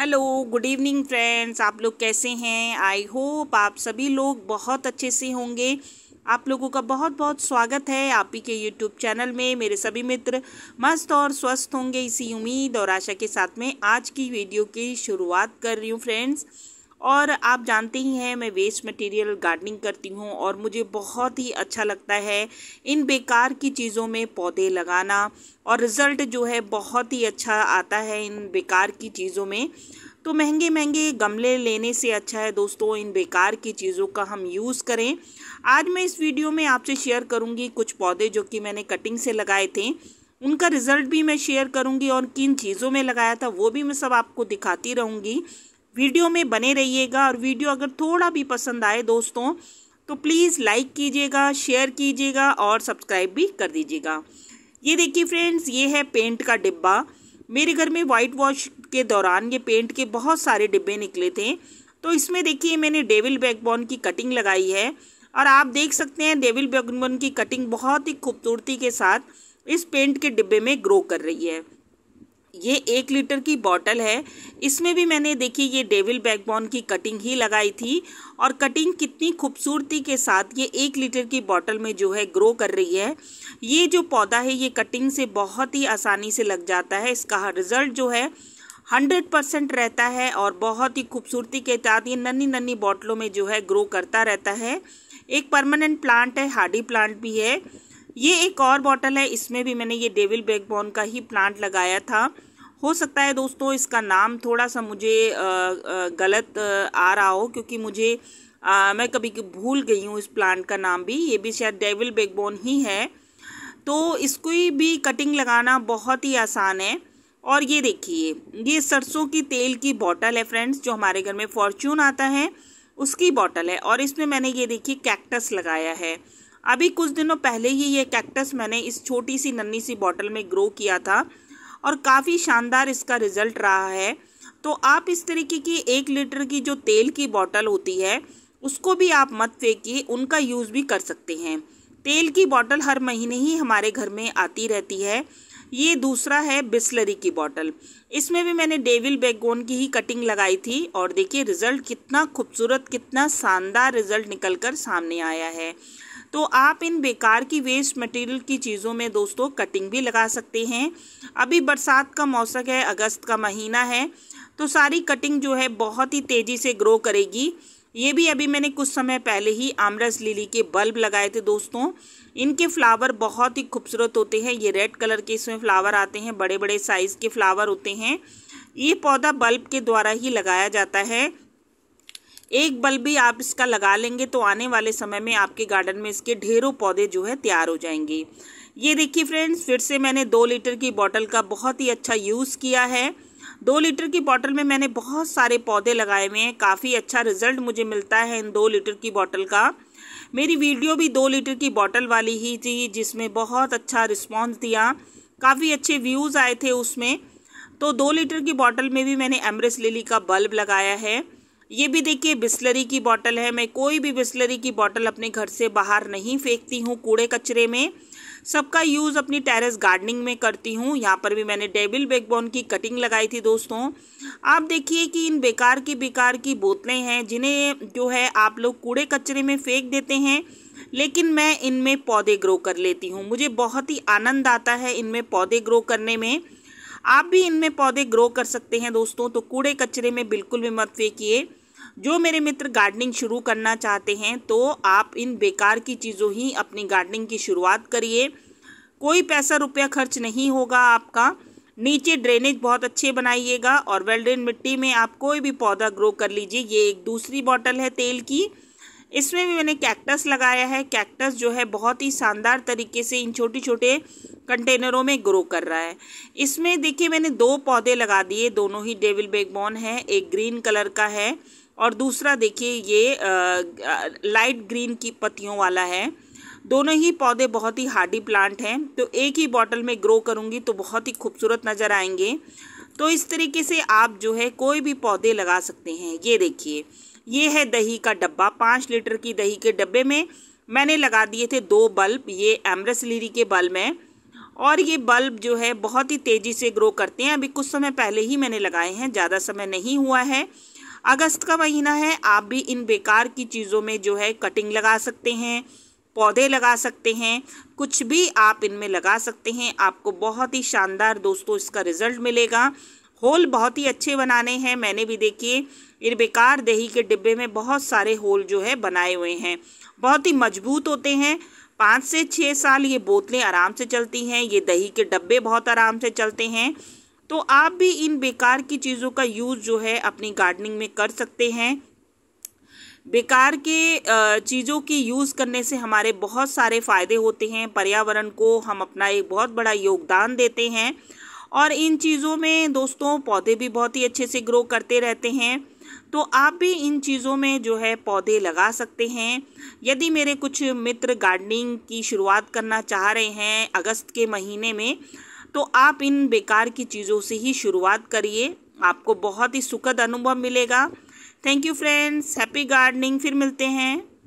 hello good evening friends आप लोग कैसे हैं आई होप आप सभी लोग बहुत अच्छे से होंगे आप लोगों का बहुत बहुत स्वागत है आप ही के यूट्यूब चैनल में मेरे सभी मित्र मस्त और स्वस्थ होंगे इसी उम्मीद और आशा के साथ में आज की वीडियो की शुरुआत कर रही हूँ फ्रेंड्स और आप जानते ही हैं मैं वेस्ट मटेरियल गार्डनिंग करती हूँ और मुझे बहुत ही अच्छा लगता है इन बेकार की चीज़ों में पौधे लगाना और रिज़ल्ट जो है बहुत ही अच्छा आता है इन बेकार की चीज़ों में तो महंगे महंगे गमले लेने से अच्छा है दोस्तों इन बेकार की चीज़ों का हम यूज़ करें आज मैं इस वीडियो में आपसे शेयर करूँगी कुछ पौधे जो कि मैंने कटिंग से लगाए थे उनका रिज़ल्ट भी मैं शेयर करूँगी और किन चीज़ों में लगाया था वो भी मैं सब आपको दिखाती रहूँगी वीडियो में बने रहिएगा और वीडियो अगर थोड़ा भी पसंद आए दोस्तों तो प्लीज़ लाइक कीजिएगा शेयर कीजिएगा और सब्सक्राइब भी कर दीजिएगा ये देखिए फ्रेंड्स ये है पेंट का डिब्बा मेरे घर में वाइट वॉश के दौरान ये पेंट के बहुत सारे डिब्बे निकले थे तो इसमें देखिए मैंने डेविल बैकबोन की कटिंग लगाई है और आप देख सकते हैं डेविल बैकबोन की कटिंग बहुत ही खूबसूरती के साथ इस पेंट के डिब्बे में ग्रो कर रही है ये एक लीटर की बॉटल है इसमें भी मैंने देखिए ये डेविल बैकबोन की कटिंग ही लगाई थी और कटिंग कितनी खूबसूरती के साथ ये एक लीटर की बॉटल में जो है ग्रो कर रही है ये जो पौधा है ये कटिंग से बहुत ही आसानी से लग जाता है इसका रिजल्ट जो है हंड्रेड परसेंट रहता है और बहुत ही खूबसूरती के साथ ये नन्नी नन्नी बॉटलों में जो है ग्रो करता रहता है एक परमानेंट प्लांट है हार्डी प्लांट भी है ये एक और बॉटल है इसमें भी मैंने ये डेविल बैकबोन का ही प्लांट लगाया था हो सकता है दोस्तों इसका नाम थोड़ा सा मुझे गलत आ रहा हो क्योंकि मुझे आ, मैं कभी भूल गई हूँ इस प्लांट का नाम भी ये भी शायद डेविल बैकबोन ही है तो इसको भी कटिंग लगाना बहुत ही आसान है और ये देखिए ये सरसों की तेल की बॉटल है फ्रेंड्स जो हमारे घर में फॉर्च्यून आता है उसकी बॉटल है और इसमें मैंने ये देखिए कैक्टस लगाया है अभी कुछ दिनों पहले ही ये कैक्टस मैंने इस छोटी सी नन्ही सी बॉटल में ग्रो किया था और काफ़ी शानदार इसका रिज़ल्ट रहा है तो आप इस तरीके की एक लीटर की जो तेल की बॉटल होती है उसको भी आप मत फेंकिए उनका यूज़ भी कर सकते हैं तेल की बॉटल हर महीने ही हमारे घर में आती रहती है ये दूसरा है बिस्लरी की बॉटल इसमें भी मैंने डेविल बेगोन की ही कटिंग लगाई थी और देखिए रिज़ल्ट कितना खूबसूरत कितना शानदार रिज़ल्ट निकल कर सामने आया है तो आप इन बेकार की वेस्ट मटेरियल की चीज़ों में दोस्तों कटिंग भी लगा सकते हैं अभी बरसात का मौसम है अगस्त का महीना है तो सारी कटिंग जो है बहुत ही तेज़ी से ग्रो करेगी ये भी अभी मैंने कुछ समय पहले ही आमरस लिली के बल्ब लगाए थे दोस्तों इनके फ्लावर बहुत ही खूबसूरत होते हैं ये रेड कलर के इसमें फ्लावर आते हैं बड़े बड़े साइज़ के फ्लावर होते हैं ये पौधा बल्ब के द्वारा ही लगाया जाता है एक बल्ब भी आप इसका लगा लेंगे तो आने वाले समय में आपके गार्डन में इसके ढेरों पौधे जो है तैयार हो जाएंगे ये देखिए फ्रेंड्स फिर से मैंने दो लीटर की बॉटल का बहुत ही अच्छा यूज़ किया है दो लीटर की बॉटल में मैंने बहुत सारे पौधे लगाए हुए हैं काफ़ी अच्छा रिजल्ट मुझे मिलता है इन दो लीटर की बॉटल का मेरी वीडियो भी दो लीटर की बॉटल वाली ही थी जिसमें बहुत अच्छा रिस्पॉन्स दिया काफ़ी अच्छे व्यूज़ आए थे उसमें तो दो लीटर की बॉटल में भी मैंने एमरेस लिली का बल्ब लगाया है ये भी देखिए बिस्लरी की बॉटल है मैं कोई भी बिस्लरी की बॉटल अपने घर से बाहर नहीं फेंकती हूँ कूड़े कचरे में सबका यूज़ अपनी टेरेस गार्डनिंग में करती हूँ यहाँ पर भी मैंने डेबिल बेकबोन की कटिंग लगाई थी दोस्तों आप देखिए कि इन बेकार की बेकार की बोतलें हैं जिन्हें जो है आप लोग कूड़े कचरे में फेंक देते हैं लेकिन मैं इनमें पौधे ग्रो कर लेती हूँ मुझे बहुत ही आनंद आता है इनमें पौधे ग्रो करने में आप भी इनमें पौधे ग्रो कर सकते हैं दोस्तों तो कूड़े कचरे में बिल्कुल भी मत फेंकिए जो मेरे मित्र गार्डनिंग शुरू करना चाहते हैं तो आप इन बेकार की चीज़ों ही अपनी गार्डनिंग की शुरुआत करिए कोई पैसा रुपया खर्च नहीं होगा आपका नीचे ड्रेनेज बहुत अच्छे बनाइएगा और वेल मिट्टी में आप कोई भी पौधा ग्रो कर लीजिए ये एक दूसरी बॉटल है तेल की इसमें भी मैंने कैक्टस लगाया है कैक्टस जो है बहुत ही शानदार तरीके से इन छोटे छोटे कंटेनरों में ग्रो कर रहा है इसमें देखिए मैंने दो पौधे लगा दिए दोनों ही डेविल बेगबॉन है एक ग्रीन कलर का है और दूसरा देखिए ये आ, लाइट ग्रीन की पत्तियों वाला है दोनों ही पौधे बहुत ही हार्डी प्लांट हैं तो एक ही बॉटल में ग्रो करूँगी तो बहुत ही खूबसूरत नज़र आएंगे तो इस तरीके से आप जो है कोई भी पौधे लगा सकते हैं ये देखिए ये है दही का डब्बा पाँच लीटर की दही के डब्बे में मैंने लगा दिए थे दो बल्ब ये एमरस लीरी के बल्ब हैं और ये बल्ब जो है बहुत ही तेज़ी से ग्रो करते हैं अभी कुछ समय पहले ही मैंने लगाए हैं ज़्यादा समय नहीं हुआ है अगस्त का महीना है आप भी इन बेकार की चीज़ों में जो है कटिंग लगा सकते हैं पौधे लगा सकते हैं कुछ भी आप इनमें लगा सकते हैं आपको बहुत ही शानदार दोस्तों इसका रिज़ल्ट मिलेगा होल बहुत ही अच्छे बनाने हैं मैंने भी देखिए इन बेकार दही के डिब्बे में बहुत सारे होल जो है बनाए हुए हैं बहुत ही मजबूत होते हैं पाँच से छः साल ये बोतलें आराम से चलती हैं ये दही के डब्बे बहुत आराम से चलते हैं तो आप भी इन बेकार की चीज़ों का यूज़ जो है अपनी गार्डनिंग में कर सकते हैं बेकार के चीज़ों की यूज़ करने से हमारे बहुत सारे फ़ायदे होते हैं पर्यावरण को हम अपना एक बहुत बड़ा योगदान देते हैं और इन चीज़ों में दोस्तों पौधे भी बहुत ही अच्छे से ग्रो करते रहते हैं तो आप भी इन चीज़ों में जो है पौधे लगा सकते हैं यदि मेरे कुछ मित्र गार्डनिंग की शुरुआत करना चाह रहे हैं अगस्त के महीने में तो आप इन बेकार की चीज़ों से ही शुरुआत करिए आपको बहुत ही सुखद अनुभव मिलेगा thank you friends happy gardening फिर मिलते हैं